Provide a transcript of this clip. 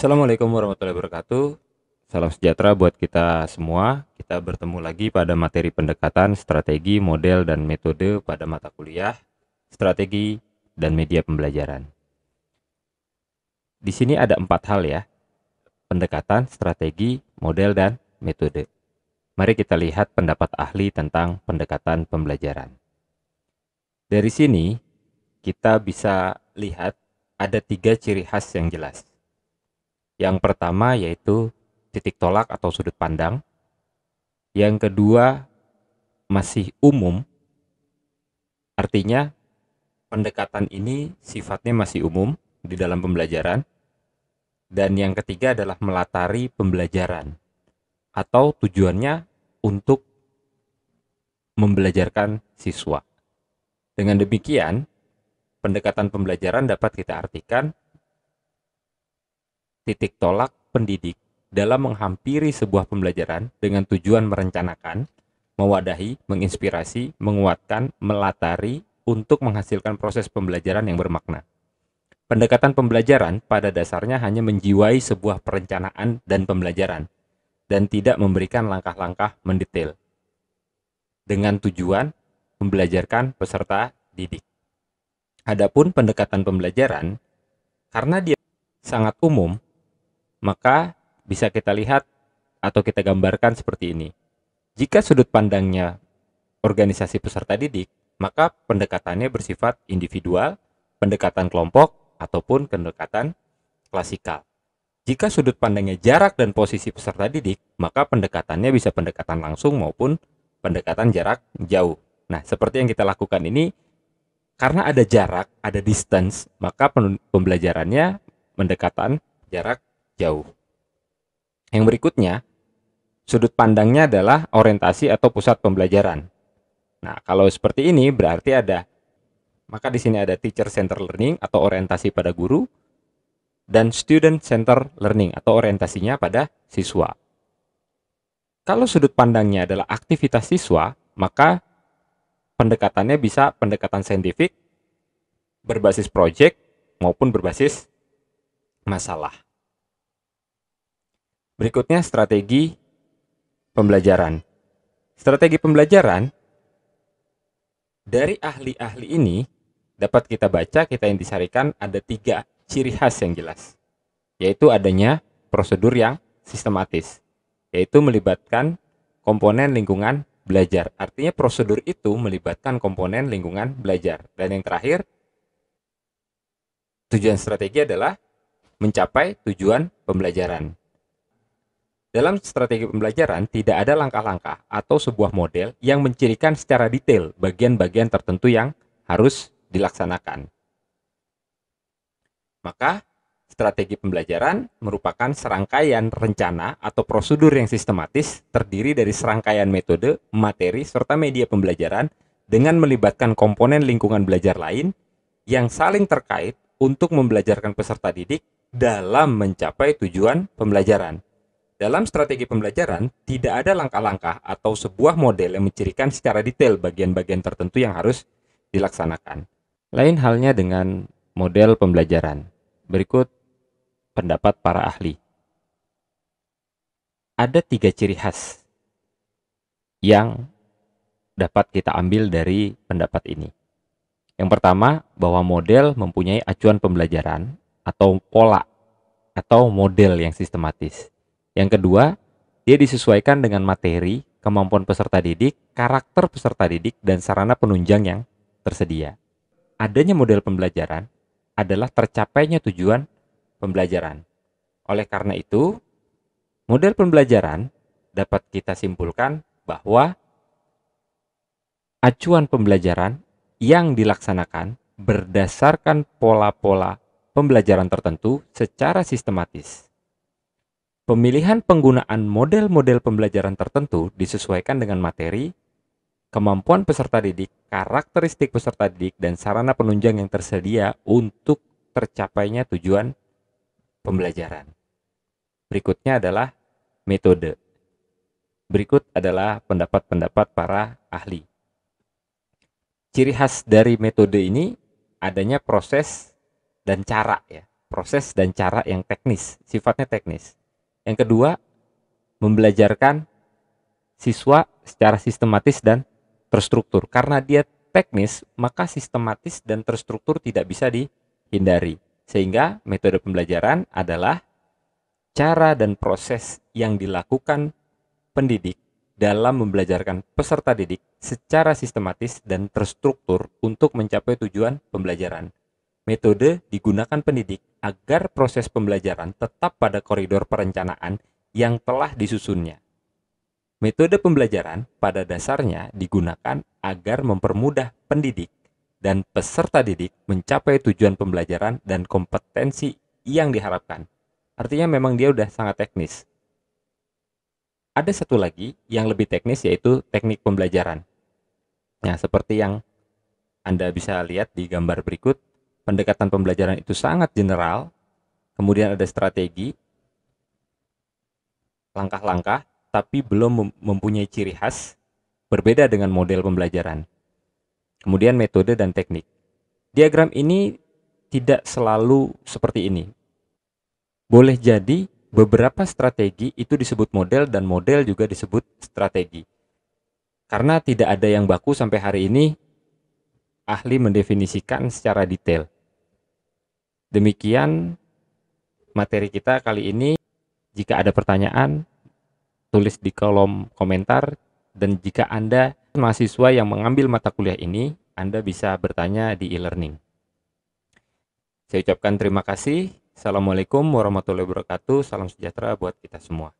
Assalamualaikum warahmatullahi wabarakatuh. Salam sejahtera buat kita semua. Kita bertemu lagi pada materi pendekatan, strategi, model, dan metode pada mata kuliah, strategi, dan media pembelajaran. Di sini ada empat hal ya. Pendekatan, strategi, model, dan metode. Mari kita lihat pendapat ahli tentang pendekatan pembelajaran. Dari sini, kita bisa lihat ada tiga ciri khas yang jelas. Yang pertama yaitu titik tolak atau sudut pandang. Yang kedua masih umum. Artinya pendekatan ini sifatnya masih umum di dalam pembelajaran. Dan yang ketiga adalah melatari pembelajaran atau tujuannya untuk membelajarkan siswa. Dengan demikian, pendekatan pembelajaran dapat kita artikan titik tolak pendidik dalam menghampiri sebuah pembelajaran dengan tujuan merencanakan, mewadahi, menginspirasi, menguatkan, melatari untuk menghasilkan proses pembelajaran yang bermakna. Pendekatan pembelajaran pada dasarnya hanya menjiwai sebuah perencanaan dan pembelajaran, dan tidak memberikan langkah-langkah mendetail. Dengan tujuan membelajarkan peserta didik. Adapun pendekatan pembelajaran, karena dia sangat umum, maka bisa kita lihat atau kita gambarkan seperti ini. Jika sudut pandangnya organisasi peserta didik, maka pendekatannya bersifat individual, pendekatan kelompok, ataupun pendekatan klasikal. Jika sudut pandangnya jarak dan posisi peserta didik, maka pendekatannya bisa pendekatan langsung maupun pendekatan jarak jauh. Nah, seperti yang kita lakukan ini, karena ada jarak, ada distance, maka pembelajarannya pendekatan jarak jauh. Yang berikutnya, sudut pandangnya adalah orientasi atau pusat pembelajaran. Nah, kalau seperti ini berarti ada maka di sini ada teacher center learning atau orientasi pada guru dan student center learning atau orientasinya pada siswa. Kalau sudut pandangnya adalah aktivitas siswa, maka pendekatannya bisa pendekatan saintifik berbasis proyek maupun berbasis masalah. Berikutnya strategi pembelajaran. Strategi pembelajaran dari ahli-ahli ini dapat kita baca, kita yang disarikan ada tiga ciri khas yang jelas, yaitu adanya prosedur yang sistematis, yaitu melibatkan komponen lingkungan belajar. Artinya prosedur itu melibatkan komponen lingkungan belajar. Dan yang terakhir, tujuan strategi adalah mencapai tujuan pembelajaran. Dalam strategi pembelajaran, tidak ada langkah-langkah atau sebuah model yang mencirikan secara detail bagian-bagian tertentu yang harus dilaksanakan. Maka, strategi pembelajaran merupakan serangkaian rencana atau prosedur yang sistematis terdiri dari serangkaian metode, materi, serta media pembelajaran dengan melibatkan komponen lingkungan belajar lain yang saling terkait untuk membelajarkan peserta didik dalam mencapai tujuan pembelajaran. Dalam strategi pembelajaran, tidak ada langkah-langkah atau sebuah model yang mencirikan secara detail bagian-bagian tertentu yang harus dilaksanakan. Lain halnya dengan model pembelajaran. Berikut pendapat para ahli. Ada tiga ciri khas yang dapat kita ambil dari pendapat ini. Yang pertama, bahwa model mempunyai acuan pembelajaran atau pola atau model yang sistematis. Yang kedua, dia disesuaikan dengan materi, kemampuan peserta didik, karakter peserta didik, dan sarana penunjang yang tersedia. Adanya model pembelajaran adalah tercapainya tujuan pembelajaran. Oleh karena itu, model pembelajaran dapat kita simpulkan bahwa acuan pembelajaran yang dilaksanakan berdasarkan pola-pola pembelajaran tertentu secara sistematis. Pemilihan penggunaan model-model pembelajaran tertentu disesuaikan dengan materi, kemampuan peserta didik, karakteristik peserta didik, dan sarana penunjang yang tersedia untuk tercapainya tujuan pembelajaran. Berikutnya adalah metode. Berikut adalah pendapat-pendapat para ahli. Ciri khas dari metode ini adanya proses dan cara ya, proses dan cara yang teknis, sifatnya teknis. Yang kedua, membelajarkan siswa secara sistematis dan terstruktur. Karena dia teknis, maka sistematis dan terstruktur tidak bisa dihindari. Sehingga metode pembelajaran adalah cara dan proses yang dilakukan pendidik dalam membelajarkan peserta didik secara sistematis dan terstruktur untuk mencapai tujuan pembelajaran metode digunakan pendidik agar proses pembelajaran tetap pada koridor perencanaan yang telah disusunnya. Metode pembelajaran pada dasarnya digunakan agar mempermudah pendidik dan peserta didik mencapai tujuan pembelajaran dan kompetensi yang diharapkan. Artinya memang dia sudah sangat teknis. Ada satu lagi yang lebih teknis yaitu teknik pembelajaran. Nah, seperti yang Anda bisa lihat di gambar berikut, pendekatan pembelajaran itu sangat general, kemudian ada strategi, langkah-langkah, tapi belum mempunyai ciri khas berbeda dengan model pembelajaran. Kemudian metode dan teknik. Diagram ini tidak selalu seperti ini. Boleh jadi beberapa strategi itu disebut model dan model juga disebut strategi. Karena tidak ada yang baku sampai hari ini ahli mendefinisikan secara detail. Demikian materi kita kali ini. Jika ada pertanyaan, tulis di kolom komentar. Dan jika Anda mahasiswa yang mengambil mata kuliah ini, Anda bisa bertanya di e-learning. Saya ucapkan terima kasih. Assalamualaikum warahmatullahi wabarakatuh. Salam sejahtera buat kita semua.